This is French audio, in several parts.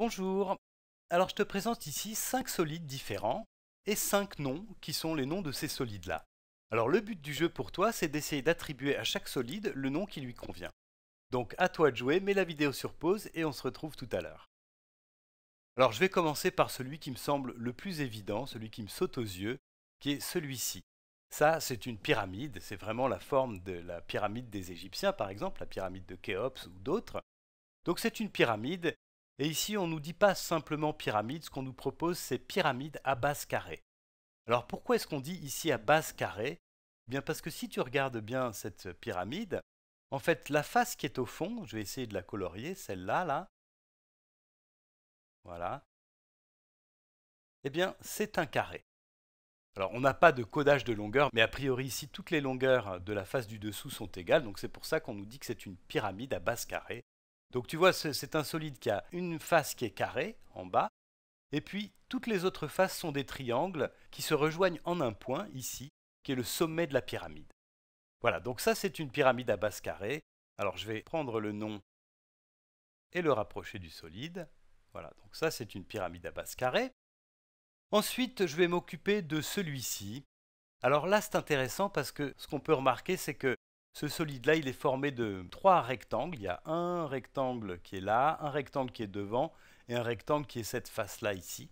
Bonjour Alors je te présente ici 5 solides différents et 5 noms qui sont les noms de ces solides-là. Alors le but du jeu pour toi, c'est d'essayer d'attribuer à chaque solide le nom qui lui convient. Donc à toi de jouer, mets la vidéo sur pause et on se retrouve tout à l'heure. Alors je vais commencer par celui qui me semble le plus évident, celui qui me saute aux yeux, qui est celui-ci. Ça, c'est une pyramide, c'est vraiment la forme de la pyramide des Égyptiens par exemple, la pyramide de Khéops ou d'autres. Donc c'est une pyramide et ici, on ne nous dit pas simplement pyramide, ce qu'on nous propose, c'est pyramide à base carrée. Alors pourquoi est-ce qu'on dit ici à base carrée eh Bien parce que si tu regardes bien cette pyramide, en fait, la face qui est au fond, je vais essayer de la colorier, celle-là, là. Voilà. Eh bien, c'est un carré. Alors, on n'a pas de codage de longueur, mais a priori, ici, toutes les longueurs de la face du dessous sont égales, donc c'est pour ça qu'on nous dit que c'est une pyramide à base carrée. Donc tu vois, c'est un solide qui a une face qui est carrée en bas, et puis toutes les autres faces sont des triangles qui se rejoignent en un point ici, qui est le sommet de la pyramide. Voilà, donc ça c'est une pyramide à base carrée. Alors je vais prendre le nom et le rapprocher du solide. Voilà, donc ça c'est une pyramide à base carrée. Ensuite, je vais m'occuper de celui-ci. Alors là, c'est intéressant parce que ce qu'on peut remarquer, c'est que ce solide-là, il est formé de trois rectangles. Il y a un rectangle qui est là, un rectangle qui est devant et un rectangle qui est cette face-là ici.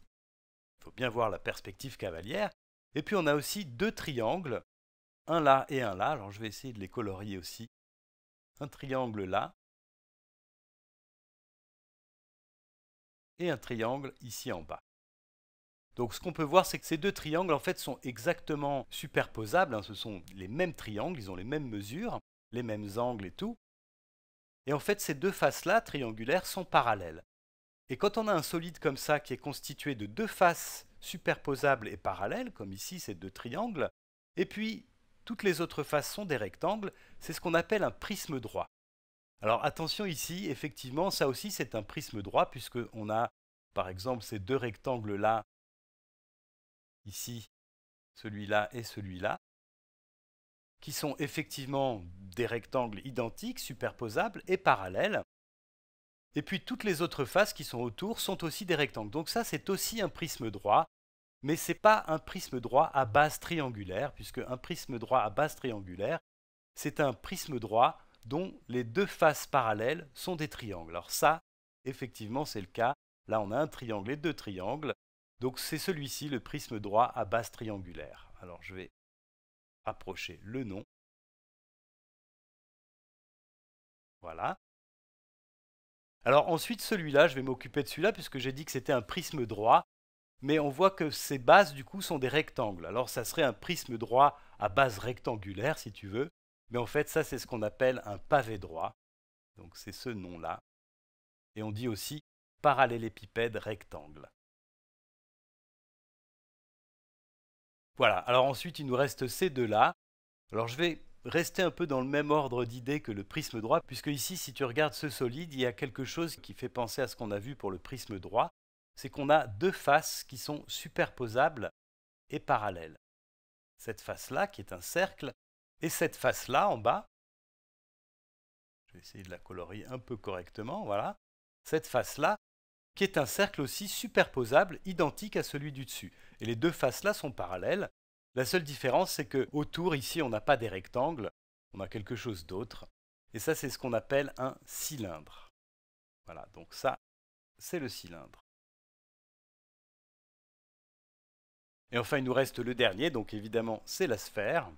Il faut bien voir la perspective cavalière. Et puis on a aussi deux triangles, un là et un là. Alors je vais essayer de les colorier aussi. Un triangle là et un triangle ici en bas. Donc ce qu'on peut voir, c'est que ces deux triangles en fait sont exactement superposables. Hein. Ce sont les mêmes triangles, ils ont les mêmes mesures, les mêmes angles et tout. Et en fait, ces deux faces-là, triangulaires, sont parallèles. Et quand on a un solide comme ça qui est constitué de deux faces superposables et parallèles, comme ici ces deux triangles, et puis toutes les autres faces sont des rectangles, c'est ce qu'on appelle un prisme droit. Alors attention ici, effectivement, ça aussi c'est un prisme droit, puisqu'on a par exemple ces deux rectangles-là ici celui-là et celui-là, qui sont effectivement des rectangles identiques, superposables et parallèles. Et puis toutes les autres faces qui sont autour sont aussi des rectangles. Donc ça, c'est aussi un prisme droit, mais ce n'est pas un prisme droit à base triangulaire, puisque un prisme droit à base triangulaire, c'est un prisme droit dont les deux faces parallèles sont des triangles. Alors ça, effectivement, c'est le cas. Là, on a un triangle et deux triangles. Donc c'est celui-ci, le prisme droit à base triangulaire. Alors je vais approcher le nom. Voilà. Alors ensuite celui-là, je vais m'occuper de celui-là puisque j'ai dit que c'était un prisme droit. Mais on voit que ces bases du coup sont des rectangles. Alors ça serait un prisme droit à base rectangulaire si tu veux. Mais en fait ça c'est ce qu'on appelle un pavé droit. Donc c'est ce nom-là. Et on dit aussi parallélépipède rectangle. Voilà, alors ensuite il nous reste ces deux-là. Alors je vais rester un peu dans le même ordre d'idées que le prisme droit, puisque ici si tu regardes ce solide, il y a quelque chose qui fait penser à ce qu'on a vu pour le prisme droit, c'est qu'on a deux faces qui sont superposables et parallèles. Cette face-là qui est un cercle, et cette face-là en bas, je vais essayer de la colorier un peu correctement, voilà, cette face-là qui est un cercle aussi superposable, identique à celui du dessus. Et les deux faces-là sont parallèles. La seule différence, c'est que autour, ici, on n'a pas des rectangles, on a quelque chose d'autre. Et ça, c'est ce qu'on appelle un cylindre. Voilà, donc ça, c'est le cylindre. Et enfin, il nous reste le dernier, donc évidemment, c'est la sphère.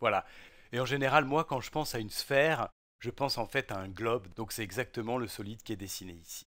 Voilà. Et en général, moi, quand je pense à une sphère, je pense en fait à un globe, donc c'est exactement le solide qui est dessiné ici.